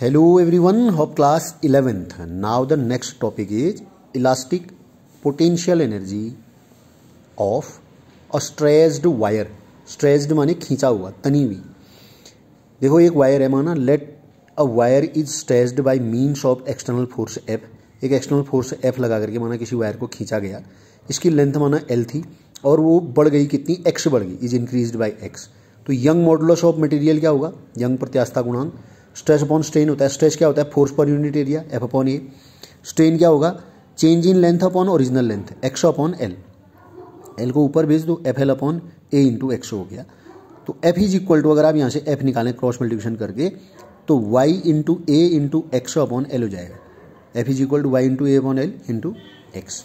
hello everyone of class eleventh the the next topic is elastic potential energy of stretched wire stretched माने खींचा हुआ तनी हुई देखो एक वायर है माना let a wire is stressed by means of external force F एक एक्सटर्नल फोर्स एफ लगा करके माना किसी वायर को खींचा गया इसकी लेंथ माना एल थी और वो बढ़ गई कितनी एक्स बढ़ गई इज इंक्रीज बाई एक्स तो यंग मॉडुलस ऑफ मटेरियल क्या होगा यंग प्रत्यास्था गुणांक स्ट्रेस अपॉन स्ट्रेन होता है स्ट्रेस क्या होता है force per unit area F upon A strain क्या होगा change in length upon original length x upon L L को ऊपर भेज दो F L upon A into x हो गया तो एफ इज इक्वल टू अगर आप यहाँ से एफ निकालें क्रॉस मल्टीप्लिकेशन करके तो Y into A into x upon L हो जाएगा F is equal to Y into A upon L into x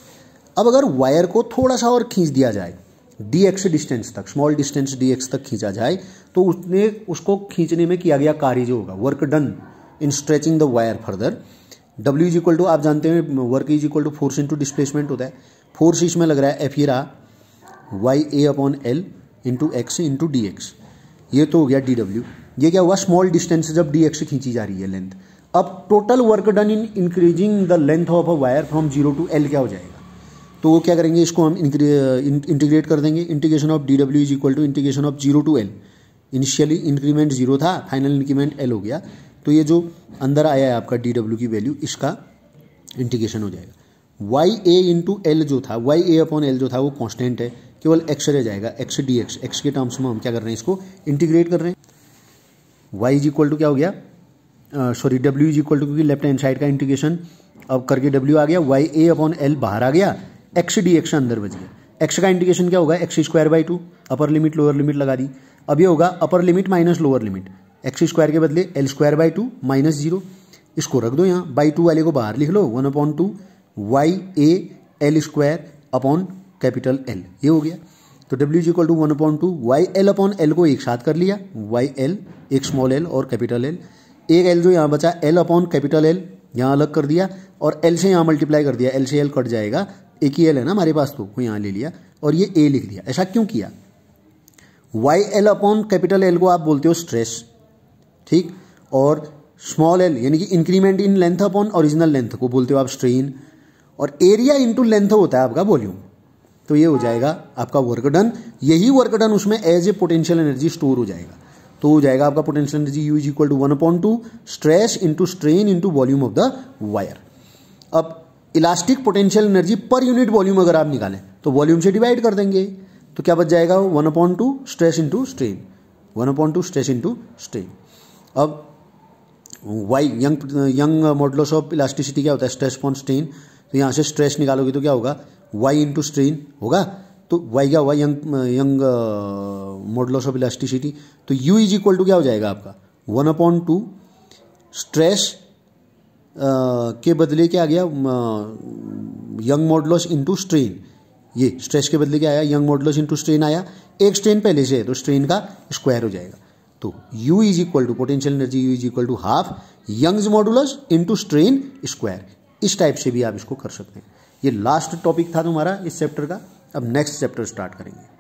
अब अगर वायर को थोड़ा सा और खींच दिया जाए डी एक्स डिस्टेंस तक स्मॉल डिस्टेंस डी एक्स तक खींचा जाए तो उसने उसको खींचने में किया गया कार्य जो होगा work done in stretching the wire further W is equal to आप जानते हैं work is equal to force into displacement होता है फोर्स इसमें लग रहा है एफ ये रहा Y A upon L into x into d x ये तो हो गया डी डब्ल्यू ये क्या हुआ स्मॉल डिस्टेंस जब डी एक्स खींची जा रही है लेंथ अब total work done in increasing the length of a wire from zero to l क्या हो जाएगा तो वो क्या करेंगे इसको हम इंटीग्रेट कर देंगे integration of d W is equal to integration of zero to l initially increment zero था फाइनल इंक्रीमेंट एल हो गया तो ये जो अंदर आया है आपका डी डब्ल्यू की वैल्यू इसका इंटीग्रेशन हो जाएगा वाई ए इंटू एल जो था वाई ए अपॉन एल जो था वो कॉन्स्टेंट है केवल एक्स रह जाएगा एक्स डी एक्स एक्स के टर्म्स में हम क्या कर रहे हैं इसको इंटीग्रेट कर रहे हैं वाई इज इक्वल टू क्या हो गया sorry W is equal to क्योंकि लेफ्ट हैंड साइड का इंटीग्रेशन अब करके डब्ल्यू आ गया वाई ए अपॉन एल बाहर आ गया एक्स डी एक्स अंदर बच गया एक्स का इंडिकेशन क्या होगा x square by two upper limit lower limit लगा दी अब ये होगा upper limit minus lower limit x square के बदले l square by two minus zero इसको रख दो यहाँ बाई टू वाले को बाहर लिख लो one upon two Y A l square upon capital L ये हो गया तो डब्ल्यू जी equal to one upon two Y l upon L को एक साथ कर लिया वाई एल एक स्मॉल एल और कैपिटल एल एक एल जो यहाँ बचा एल अपॉन कैपिटल एल यहाँ अलग कर दिया और एल से यहाँ मल्टीप्लाई कर दिया एल से एल कट जाएगा एक ही एल है ना हमारे पास तो वो यहाँ ले लिया और ये ए लिख दिया ऐसा क्यों किया Y l upon capital L को आप बोलते हो स्ट्रेस ठीक और स्मॉल एल यानी कि increment in length upon original length को बोलते हो आप स्ट्रेन और एरिया इंटू लेंथ होता है आपका वॉल्यूम तो ये हो जाएगा आपका वर्क डन यही वर्क डन उसमें as a potential energy store हो जाएगा तो हो जाएगा आपका potential energy U is equal to one upon two stress into strain into volume of the wire अब elastic potential energy per unit volume अगर आप निकालें तो वॉल्यूम से डिवाइड कर देंगे तो क्या बच जाएगा one upon two stress into strain one upon two stress into strain अब Y Young Young modulus of elasticity क्या होता है स्ट्रेस पॉन स्ट्रेन तो यहाँ से स्ट्रेस निकालोगे तो क्या होगा वाई इंटू स्ट्रेन होगा तो वाई क्या हुआ Young Young modulus of elasticity तो यू इज इक्वल टू क्या हो जाएगा आपका वन अपॉन टू स्ट्रेस के बदले क्या आ गया यंग मॉडलोस इंटू स्ट्रेन ये स्ट्रेस के बदले क्या आया यंग मॉडलोस इंटू स्ट्रेन आया एक स्ट्रेन पहले से है तो स्ट्रेन का स्क्वायर हो जाएगा तो U is equal to potential energy U is equal to half Young's modulus into strain square इस टाइप से भी आप इसको कर सकते हैं ये लास्ट टॉपिक था तुम्हारा इस चैप्टर का अब नेक्स्ट चैप्टर स्टार्ट करेंगे